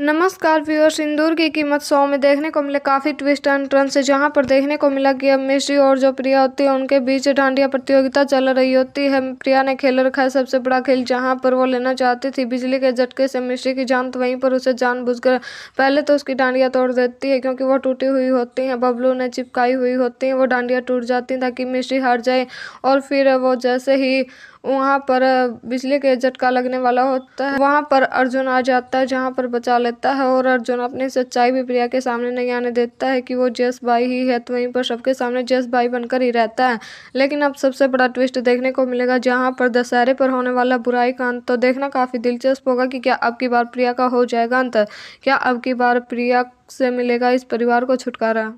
नमस्कार व्यूअर्स इंदौर की कीमत सौ में देखने को मिले काफ़ी ट्विस्ट एंड टर्न से जहां पर देखने को मिला कि अब मिश्री और जो प्रिया होती है उनके बीच डांडिया प्रतियोगिता चल रही होती है प्रिया ने खेल रखा है सबसे बड़ा खेल जहां पर वो लेना चाहती थी बिजली के झटके से मिश्री की जान तो वहीं पर उसे जान पहले तो उसकी डांडिया तोड़ देती है क्योंकि वो टूटी हुई होती हैं बबलू ने चिपकाई हुई होती हैं वो डांडिया टूट जाती ताकि मिश्री हार जाए और फिर वो जैसे ही वहाँ पर बिजली के झटका लगने वाला होता है वहाँ पर अर्जुन आ जाता है जहाँ पर बचा लेता है और अर्जुन अपनी सच्चाई भी प्रिया के सामने नहीं आने देता है कि वो जैस भाई ही है तो वहीं पर सबके सामने जैस भाई बनकर ही रहता है लेकिन अब सबसे बड़ा ट्विस्ट देखने को मिलेगा जहाँ पर दशहरे पर होने वाला बुराई का अंत तो देखना काफ़ी दिलचस्प होगा कि क्या अब की बार प्रिया का हो जाएगा अंत क्या अब की बार प्रिया से मिलेगा इस परिवार को छुटकारा